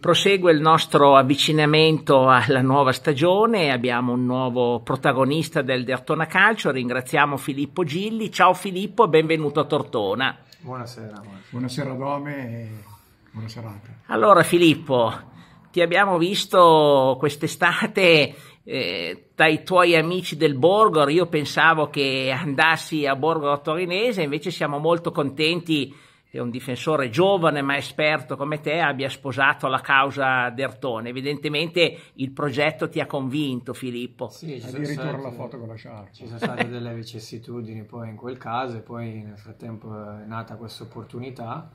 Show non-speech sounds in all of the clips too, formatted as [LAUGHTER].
Prosegue il nostro avvicinamento alla nuova stagione, abbiamo un nuovo protagonista del Dertona Calcio, ringraziamo Filippo Gilli. Ciao Filippo benvenuto a Tortona. Buonasera, buonasera Dome e buona serata. Allora Filippo, ti abbiamo visto quest'estate eh, dai tuoi amici del Borgo, io pensavo che andassi a Borgo Torinese, invece siamo molto contenti che un difensore giovane ma esperto come te abbia sposato la causa d'Ertone. Evidentemente il progetto ti ha convinto, Filippo. Sì, ci addirittura eh, la foto con la Ci sono state delle vicissitudini poi in quel caso e poi nel frattempo è nata questa opportunità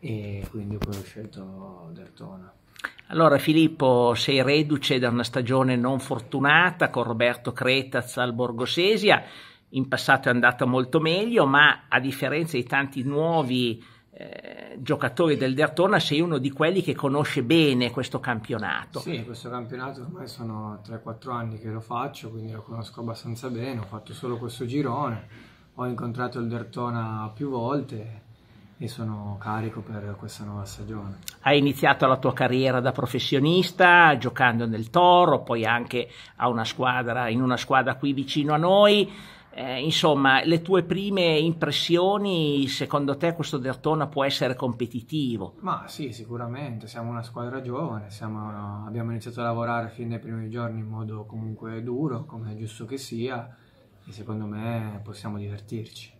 e quindi poi ho scelto d'Ertone. Allora Filippo, sei reduce da una stagione non fortunata con Roberto Cretaz al Borgosesia in passato è andata molto meglio, ma a differenza di tanti nuovi eh, giocatori del Dertona, sei uno di quelli che conosce bene questo campionato. Sì, questo campionato ormai sono 3-4 anni che lo faccio, quindi lo conosco abbastanza bene, ho fatto solo questo girone, ho incontrato il Dertona più volte e sono carico per questa nuova stagione. Hai iniziato la tua carriera da professionista giocando nel Toro, poi anche una squadra, in una squadra qui vicino a noi eh, insomma, le tue prime impressioni, secondo te questo Dertona può essere competitivo? Ma sì, sicuramente, siamo una squadra giovane, siamo, abbiamo iniziato a lavorare fin dai primi giorni in modo comunque duro, come è giusto che sia, e secondo me possiamo divertirci.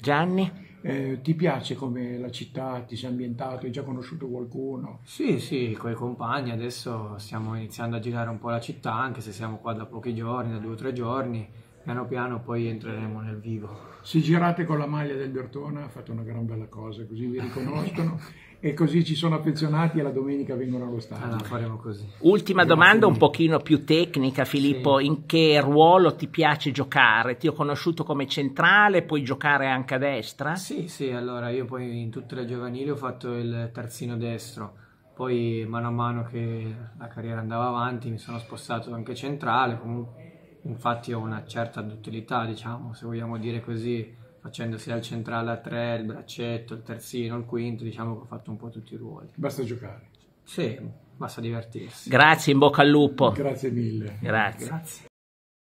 Gianni? Eh, ti piace come la città ti sei ambientato? Hai già conosciuto qualcuno? Sì, sì, con i compagni adesso stiamo iniziando a girare un po' la città, anche se siamo qua da pochi giorni, da due o tre giorni Piano piano poi entreremo nel vivo. Se girate con la maglia del Bertona fate una gran bella cosa, così vi riconoscono [LAUGHS] e così ci sono affezionati e la domenica vengono allo stadio. Ah, faremo così. Ultima Grazie domanda un pochino più tecnica Filippo, sì. in che ruolo ti piace giocare? Ti ho conosciuto come centrale, puoi giocare anche a destra? Sì, sì, allora io poi in tutte le giovanili ho fatto il terzino destro, poi mano a mano che la carriera andava avanti mi sono spostato anche centrale, comunque infatti ho una certa duttilità, diciamo, se vogliamo dire così, facendosi dal centrale a tre, il braccetto, il terzino, il quinto, diciamo che ho fatto un po' tutti i ruoli. Basta giocare. Sì, basta divertirsi. Grazie, in bocca al lupo. Grazie mille. Grazie. Grazie.